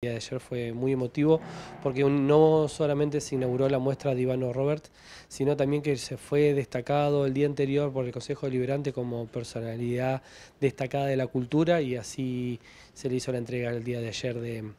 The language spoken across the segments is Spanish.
El día de ayer fue muy emotivo porque no solamente se inauguró la muestra de Ivano Robert, sino también que se fue destacado el día anterior por el Consejo Liberante como personalidad destacada de la cultura y así se le hizo la entrega el día de ayer de,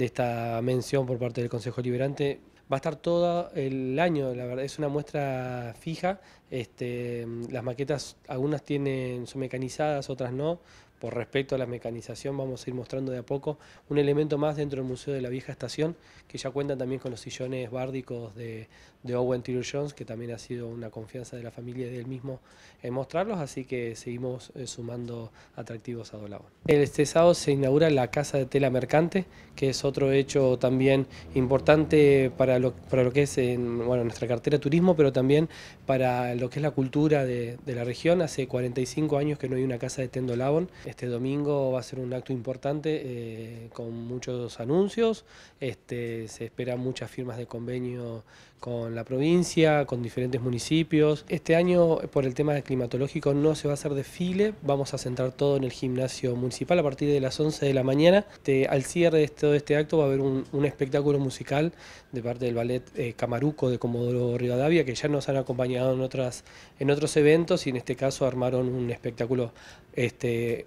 esta mención por parte del Consejo Liberante. Va a estar todo el año, la verdad, es una muestra fija. Este, las maquetas, algunas tienen, son mecanizadas, otras no por respecto a la mecanización vamos a ir mostrando de a poco un elemento más dentro del Museo de la Vieja Estación, que ya cuenta también con los sillones bárdicos de, Owen tiro Jones, que también ha sido una confianza de la familia y del mismo en mostrarlos, así que seguimos eh, sumando atractivos a Dolabón. Este sábado se inaugura la Casa de Tela Mercante, que es otro hecho también importante para lo, para lo que es en, bueno, nuestra cartera turismo, pero también para lo que es la cultura de, de la región. Hace 45 años que no hay una casa de Tendolabón. Este domingo va a ser un acto importante eh, con muchos anuncios. Este, se esperan muchas firmas de convenio con la provincia, con diferentes municipios. Este año, por el tema climatológico, no se va a hacer desfile. Vamos a centrar todo en el gimnasio municipal a partir de las 11 de la mañana. Este, al cierre de todo este, este acto va a haber un, espectáculo musical de parte del ballet eh, Camaruco de Comodoro Rivadavia, que ya nos han acompañado en, otras, en otros eventos y en este caso armaron un espectáculo este,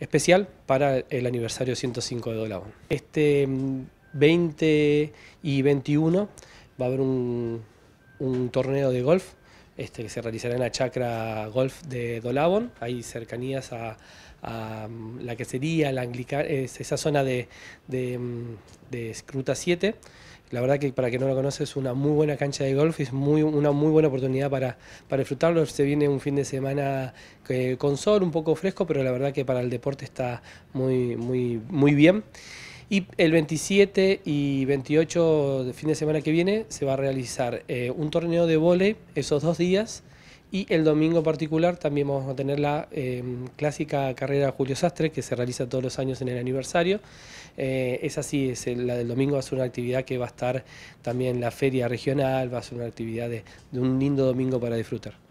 especial para el aniversario 105 de Dolabón. Este 20 mm, y 21 va a haber un, un torneo de golf este, que se realizará en la chacra golf de Dolabon. Hay cercanías a, a mm, la quesería, la anglicana, esa zona de, de, 7. Mm, la verdad que para quien no lo conoce es una muy buena cancha de golf, es muy, una muy buena oportunidad para, para disfrutarlo. Se viene un fin de semana eh, con sol, un poco fresco, pero la verdad que para el deporte está muy, muy, muy bien. Y el 27 y 28 de fin de semana que viene se va a realizar eh, un torneo de vole esos dos días y el domingo particular también vamos a tener la em, clásica carrera Julio Sastre que se realiza todos los años en el aniversario. Eh, esa sí, es la del domingo va a ser una actividad que va a estar también en la feria regional, va a ser una actividad de un lindo domingo para disfrutar.